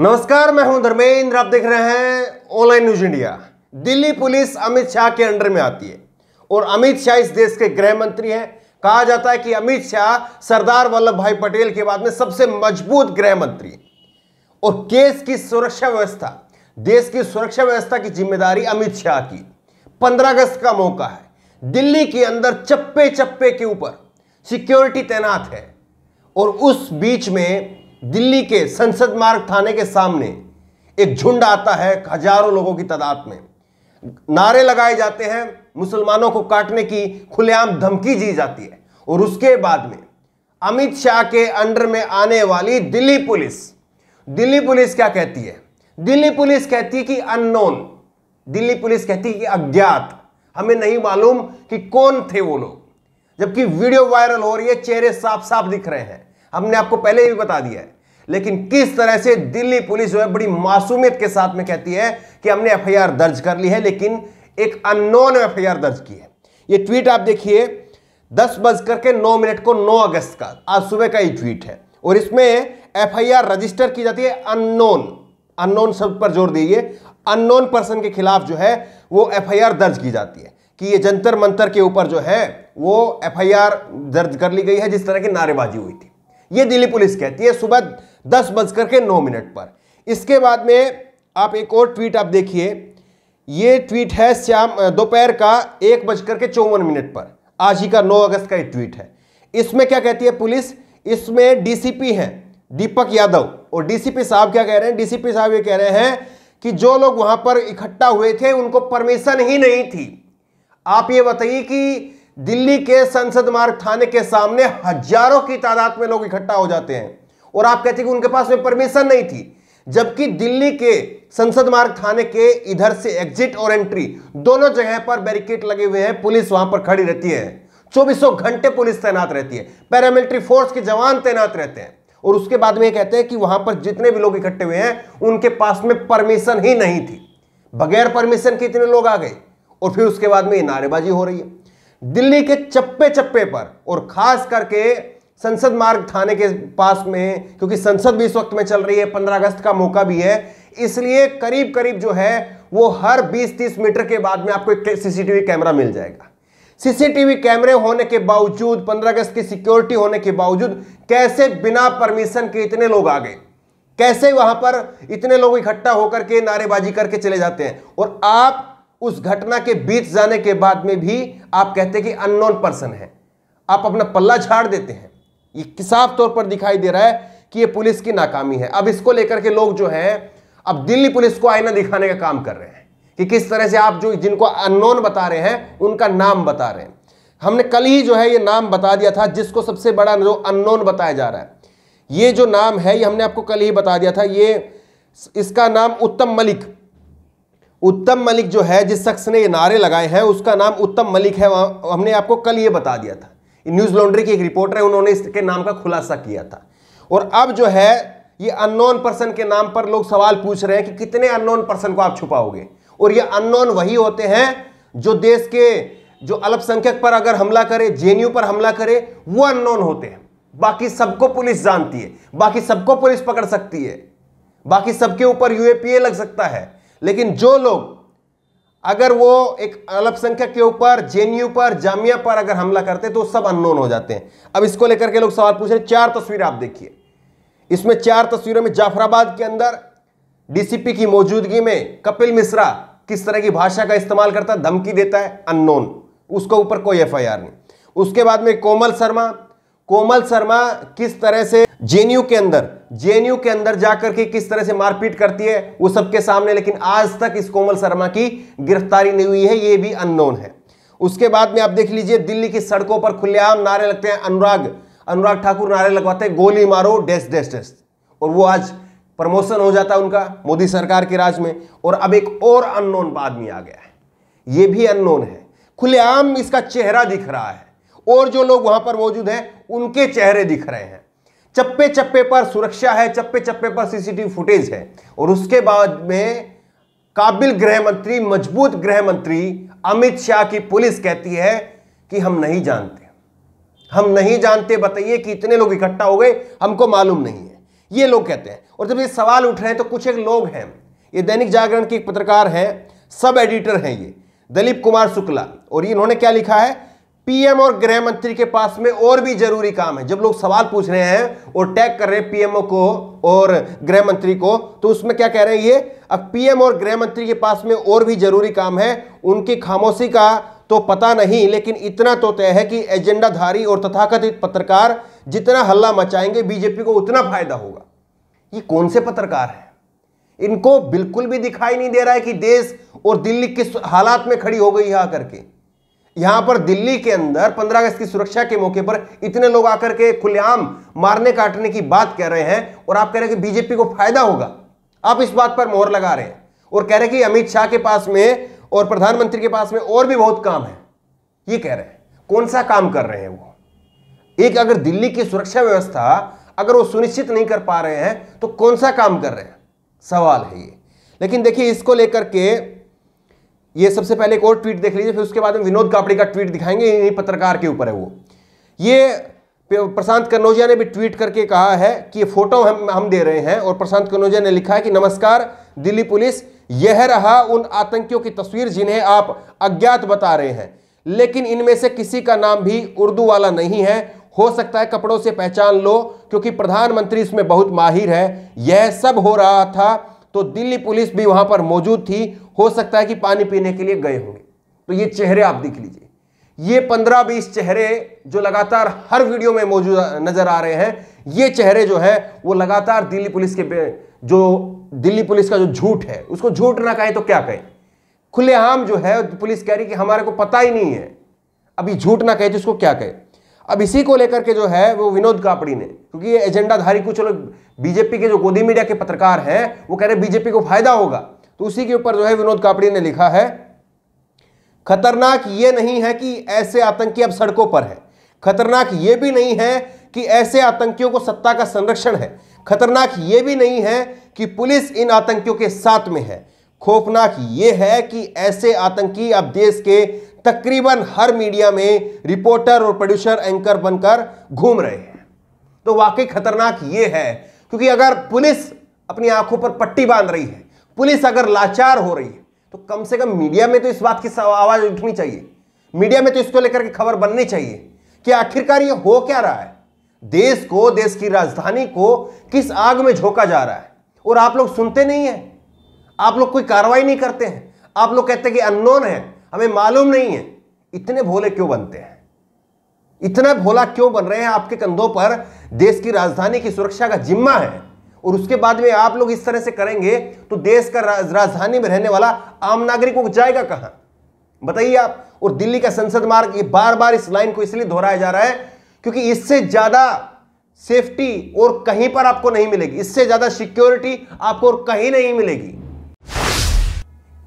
नमस्कार मैं हूं धर्मेंद्र आप देख रहे हैं online news India Delhi police Amit Shah के अंडर में आती है और अमित शाह इस देश के गृह मंत्री हैं कहा जाता है कि अमित शाह सरदार वल्लभ भाई पटेल के बाद में सबसे मजबूत गृह मंत्री और केस की सुरक्षा व्यवस्था देश की सुरक्षा व्यवस्था की जिम्मेदारी अमित शाह की पंद्रह अगस्त का मौका है दिल्ली के अंदर चप्पे चप्पे के ऊपर सिक्योरिटी तैनात है और उस बीच में दिल्ली के संसद मार्ग थाने के सामने एक झुंड आता है हजारों लोगों की तादाद में नारे लगाए जाते हैं मुसलमानों को काटने की खुलेआम धमकी दी जाती है और उसके बाद में अमित शाह के अंडर में आने वाली दिल्ली पुलिस दिल्ली पुलिस क्या कहती है दिल्ली पुलिस कहती है कि अननोन दिल्ली पुलिस कहती है कि अज्ञात हमें नहीं मालूम कि कौन थे वो लोग जबकि वीडियो वायरल हो रही है चेहरे साफ साफ दिख रहे हैं हमने आपको पहले ही बता दिया है लेकिन किस तरह से दिल्ली पुलिस जो है बड़ी मासूमियत के साथ में कहती है कि हमने एफ दर्ज कर ली है लेकिन एक अनोन एफ दर्ज की है ये ट्वीट आप देखिए दस बज करके नौ मिनट को नौ अगस्त का आज सुबह का ये ट्वीट है और इसमें एफ रजिस्टर की जाती है अननोन अननोन शब्द पर जोर दीजिए अननोन पर्सन के खिलाफ जो है वो एफ दर्ज की जाती है कि ये जंतर मंतर के ऊपर जो है वो एफ दर्ज कर ली गई है जिस तरह की नारेबाजी हुई थी ये दिल्ली पुलिस कहती है सुबह दस बजकर के नौ मिनट पर इसके बाद में आप एक और ट्वीट आप देखिए ये ट्वीट है श्याम दोपहर का एक बजकर के चौवन मिनट पर आज ही का नौ अगस्त का ये ट्वीट है इसमें क्या कहती है पुलिस इसमें डीसीपी हैं दीपक यादव और डीसीपी साहब क्या कह रहे हैं डीसीपी साहब ये कह रहे हैं कि जो लोग वहां पर इकट्ठा हुए थे उनको परमिशन ही नहीं थी आप ये बताइए कि दिल्ली के संसद मार्ग थाने के सामने हजारों की तादाद में लोग इकट्ठा हो जाते हैं और आप कहते कि उनके पास में परमिशन नहीं थी जबकि दिल्ली के संसद मार्ग थाने के इधर से एग्जिट और एंट्री दोनों जगह पर बैरिकेड लगे हुए हैं पुलिस वहां पर खड़ी रहती है चौबीसों घंटे पुलिस तैनात रहती है पैरामिलिट्री फोर्स के जवान तैनात रहते हैं और उसके बाद में कहते हैं कि वहां पर जितने भी लोग इकट्ठे हुए हैं उनके पास में परमिशन ही नहीं थी बगैर परमिशन के इतने लोग आ गए और फिर उसके बाद में ये नारेबाजी हो रही है दिल्ली के चप्पे चप्पे पर और खास करके संसद मार्ग थाने के पास में क्योंकि संसद भी इस वक्त में चल रही है पंद्रह अगस्त का मौका भी है इसलिए करीब करीब जो है वो हर 20-30 मीटर के बाद में आपको एक सीसीटीवी कैमरा मिल जाएगा सीसीटीवी कैमरे होने के बावजूद 15 अगस्त की सिक्योरिटी होने के बावजूद कैसे बिना परमिशन के इतने लोग आ गए कैसे वहां पर इतने लोग इकट्ठा होकर के नारेबाजी करके चले जाते हैं और आप उस घटना के बीच जाने के बाद में भी आप कहते हैं कि अननोन पर्सन है आप अपना पल्ला झाड़ देते हैं ये साफ तौर पर दिखाई दे रहा है कि ये पुलिस की नाकामी है अब इसको लेकर के लोग जो हैं अब दिल्ली पुलिस को आईना दिखाने का काम कर रहे हैं कि किस तरह से आप जो जिनको अननोन बता रहे हैं उनका नाम बता रहे हैं हमने कल ही जो है ये नाम बता दिया था जिसको सबसे बड़ा जो अननोन बताया जा रहा है ये जो नाम है ये हमने आपको कल ही बता दिया था ये इसका नाम उत्तम मलिक उत्तम मलिक जो है जिस शख्स ने ये नारे लगाए हैं उसका नाम उत्तम मलिक है हमने आपको कल ये बता दिया था न्यूज़ लॉन्ड्री की एक रिपोर्टर है उन्होंने इसके नाम का खुलासा किया था और अब जो है ये अननोन पर्सन के नाम पर लोग सवाल पूछ रहे हैं कि कितने अननोन पर्सन को आप छुपाओगे और ये अननोन वही होते हैं जो देश के जो अल्पसंख्यक पर अगर हमला करे जेएनयू पर हमला करे वो अननोन होते हैं बाकी सबको पुलिस जानती है बाकी सबको पुलिस पकड़ सकती है बाकी सबके ऊपर यूएपीए लग सकता है लेकिन जो लोग अगर वो एक अल्पसंख्यक के ऊपर जेएनयू पर जामिया पर अगर हमला करते तो सब अननोन हो जाते हैं अब इसको लेकर के लोग सवाल पूछ रहे चार तस्वीरें आप देखिए इसमें चार तस्वीरों में जाफराबाद के अंदर डीसीपी की मौजूदगी में कपिल मिश्रा किस तरह की भाषा का इस्तेमाल करता है धमकी देता है अननोन उसके ऊपर कोई एफ नहीं उसके बाद में कोमल शर्मा कोमल शर्मा किस तरह से जेएनयू के अंदर जेएनयू के अंदर जाकर के किस तरह से मारपीट करती है वो सबके सामने लेकिन आज तक इस कोमल शर्मा की गिरफ्तारी नहीं हुई है ये भी अननोन है उसके बाद में आप देख लीजिए दिल्ली की सड़कों पर खुलेआम नारे लगते हैं अनुराग अनुराग ठाकुर नारे लगवाते हैं गोली मारो डेस डेस डेस और वो आज प्रमोशन हो जाता है उनका मोदी सरकार के राज में और अब एक और अननोन आदमी आ गया है ये भी अननोन है खुलेआम इसका चेहरा दिख रहा है और जो लोग वहां पर मौजूद हैं उनके चेहरे दिख रहे हैं चप्पे चप्पे पर सुरक्षा है चप्पे चप्पे पर सीसीटीवी फुटेज है और उसके बाद में काबिल गृह मंत्री मजबूत गृह मंत्री अमित शाह की पुलिस कहती है कि हम नहीं जानते हम नहीं जानते बताइए कि इतने लोग इकट्ठा हो गए हमको मालूम नहीं है ये लोग कहते हैं और जब ये सवाल उठ रहे हैं तो कुछ एक लोग हैं ये दैनिक जागरण के एक पत्रकार हैं सब एडिटर हैं ये दलीप कुमार शुक्ला और इन्होंने क्या लिखा है पीएम और गृह मंत्री के पास में और भी जरूरी काम है जब लोग सवाल पूछ रहे हैं और टैग कर रहे हैं पीएमओ को और गृह मंत्री को तो उसमें क्या कह रहे हैं ये अब पीएम और गृह मंत्री के पास में और भी जरूरी काम है उनकी खामोशी का तो पता नहीं लेकिन इतना तो तय है कि एजेंडाधारी और तथाकथित पत्रकार जितना हल्ला मचाएंगे बीजेपी को उतना फायदा होगा ये कौन से पत्रकार हैं इनको बिल्कुल भी दिखाई नहीं दे रहा है कि देश और दिल्ली किस हालात में खड़ी हो गई है आकर के यहां पर दिल्ली के अंदर 15 अगस्त की सुरक्षा के मौके पर इतने लोग आकर के खुलेआम मारने काटने की बात कह रहे हैं और आप कह रहे हैं कि बीजेपी को फायदा होगा आप इस बात पर मोहर लगा रहे हैं और कह रहे हैं कि अमित शाह के पास में और प्रधानमंत्री के पास में और भी बहुत काम है ये कह रहे हैं कौन सा काम कर रहे हैं वो एक अगर दिल्ली की सुरक्षा व्यवस्था अगर वो सुनिश्चित नहीं कर पा रहे हैं तो कौन सा काम कर रहे हैं सवाल है ये लेकिन देखिए इसको लेकर के ये सबसे पहले एक और ट्वीट देख लीजिए फिर उसके बाद हम विनोद कापड़े का ट्वीट दिखाएंगे इन्हीं पत्रकार के ऊपर है वो ये प्रशांत कन्नौजिया ने भी ट्वीट करके कहा है कि ये फोटो हम हम दे रहे हैं और प्रशांत कन्नौजिया ने लिखा है कि नमस्कार दिल्ली पुलिस यह रहा उन आतंकियों की तस्वीर जिन्हें आप अज्ञात बता रहे हैं लेकिन इनमें से किसी का नाम भी उर्दू वाला नहीं है हो सकता है कपड़ों से पहचान लो क्योंकि प्रधानमंत्री इसमें बहुत माहिर है यह सब हो रहा था तो दिल्ली पुलिस भी वहां पर मौजूद थी हो सकता है कि पानी पीने के लिए गए होंगे तो ये चेहरे आप देख लीजिए ये पंद्रह बीस चेहरे जो लगातार हर वीडियो में मौजूद नजर आ रहे हैं ये चेहरे जो है वो लगातार दिल्ली पुलिस के जो दिल्ली पुलिस का जो झूठ है उसको झूठ ना कहे तो क्या कहे खुलेआम जो है पुलिस कह रही कि हमारे को पता ही नहीं है अभी झूठ ना कहे तो उसको क्या कहे अब इसी को लेकर के जो है वो विनोद कापड़ी ने क्योंकि ये एजेंडाधारी कुछ लोग बीजेपी के जो गोदी मीडिया के पत्रकार हैं वो कह रहे बीजेपी को फायदा होगा तो उसी के ऊपर जो है विनोद कापड़ी ने लिखा है खतरनाक ये नहीं है कि ऐसे आतंकी अब सड़कों पर है खतरनाक ये भी नहीं है कि ऐसे आतंकियों को सत्ता का संरक्षण है खतरनाक ये भी नहीं है कि पुलिस इन आतंकियों के साथ में है खौफनाक ये है कि ऐसे आतंकी अब देश के तकरीबन हर मीडिया में रिपोर्टर और प्रोड्यूसर एंकर बनकर घूम रहे हैं तो वाकई खतरनाक ये है क्योंकि अगर पुलिस अपनी आंखों पर पट्टी बांध रही है पुलिस अगर लाचार हो रही है तो कम से कम मीडिया में तो इस बात की आवाज उठनी चाहिए मीडिया में तो इसको लेकर के खबर बननी चाहिए कि आखिरकार ये हो क्या रहा है देश को देश की राजधानी को किस आग में झोंका जा रहा है और आप लोग सुनते नहीं है आप लोग कोई कार्रवाई नहीं करते हैं आप लोग कहते कि अननोन है हमें मालूम नहीं है इतने भोले क्यों बनते हैं इतना भोला क्यों बन रहे हैं आपके कंधों पर देश की राजधानी की सुरक्षा का जिम्मा है और उसके बाद में आप लोग इस तरह से करेंगे तो देश का राजधानी में रहने वाला आम नागरिकों को जाएगा कहां बताइए आप और दिल्ली का संसद मार्ग ये बार बार इस लाइन को इसलिए दोहराया जा रहा है क्योंकि इससे ज्यादा सेफ्टी और कहीं पर आपको नहीं मिलेगी इससे ज्यादा सिक्योरिटी आपको और कहीं नहीं मिलेगी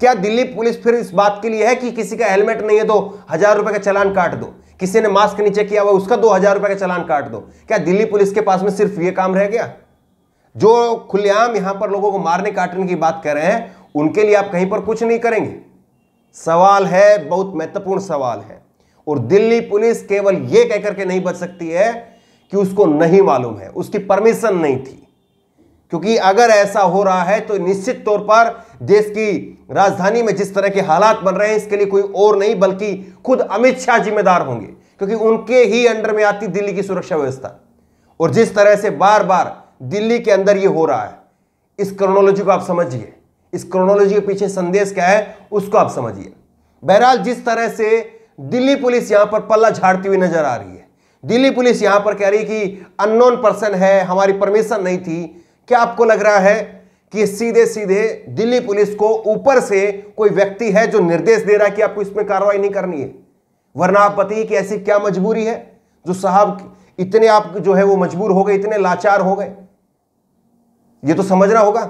क्या दिल्ली पुलिस फिर इस बात के लिए है कि किसी का हेलमेट नहीं है तो हजार रुपए का चलान काट दो किसी ने मास्क नीचे किया हुआ उसका दो हजार रुपए का चलान काट दो क्या दिल्ली पुलिस के पास में सिर्फ ये काम रह गया जो खुलेआम यहां पर लोगों को मारने काटने की बात कर रहे हैं उनके लिए आप कहीं पर कुछ नहीं करेंगे सवाल है बहुत महत्वपूर्ण सवाल है और दिल्ली पुलिस केवल यह कह कहकर के नहीं बच सकती है कि उसको नहीं मालूम है उसकी परमिशन नहीं थी क्योंकि अगर ऐसा हो रहा है तो निश्चित तौर पर देश की राजधानी में जिस तरह के हालात बन रहे हैं इसके लिए कोई और नहीं बल्कि खुद अमित शाह जिम्मेदार होंगे क्योंकि उनके ही अंडर में आती दिल्ली की सुरक्षा व्यवस्था और जिस तरह से बार बार दिल्ली के अंदर ये हो रहा है इस क्रोनोलॉजी को आप समझिए इस क्रोनोलॉजी के पीछे संदेश क्या है उसको आप समझिए बहरहाल जिस तरह से दिल्ली पुलिस यहां पर पल्ला झाड़ती हुई नजर आ रही है दिल्ली पुलिस यहां पर कह रही कि अननोन पर्सन है हमारी परमिशन नहीं थी क्या आपको लग रहा है कि सीधे सीधे दिल्ली पुलिस को ऊपर से कोई व्यक्ति है जो निर्देश दे रहा है कि आपको इसमें कार्रवाई नहीं करनी है वरना आप बताइए कि ऐसी क्या मजबूरी है जो साहब इतने आप जो है वो मजबूर हो गए इतने लाचार हो गए ये तो समझना होगा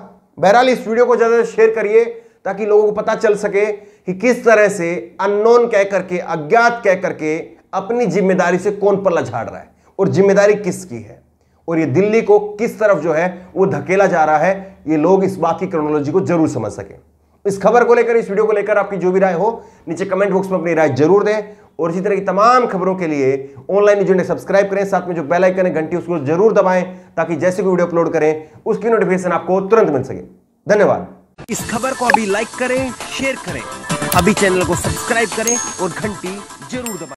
बहरहाल इस वीडियो को ज़्यादा शेयर करिए ताकि लोगों को पता चल सके कि किस तरह से अननोन कह करके अज्ञात कह करके अपनी जिम्मेदारी से कौन पल्ला झाड़ रहा है और जिम्मेदारी किसकी है और ये दिल्ली को किस तरफ जो है वो धकेला जा रहा है ये लोग इस बात की क्रोनोलॉजी को जरूर समझ सके इस खबर को लेकर इस वीडियो को लेकर आपकी जो भी राय हो नीचे कमेंट बॉक्स में अपनी राय जरूर दें और इसी तरह की तमाम खबरों के लिए ऑनलाइन न्यूज इंडिया सब्सक्राइब करें साथ में जो बेल आइकन है घंटी उसको जरूर दबाएं ताकि जैसे कोई वीडियो अपलोड करें उसकी नोटिफिकेशन आपको तुरंत मिल सके धन्यवाद इस खबर को अभी लाइक करें शेयर करें अभी चैनल को सब्सक्राइब करें और घंटी जरूर दबाए